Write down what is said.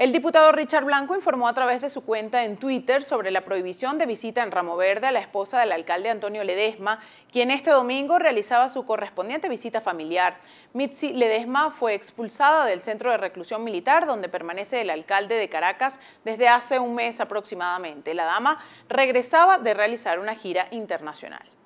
El diputado Richard Blanco informó a través de su cuenta en Twitter sobre la prohibición de visita en Ramo Verde a la esposa del alcalde Antonio Ledesma, quien este domingo realizaba su correspondiente visita familiar. Mitzi Ledesma fue expulsada del centro de reclusión militar donde permanece el alcalde de Caracas desde hace un mes aproximadamente. La dama regresaba de realizar una gira internacional.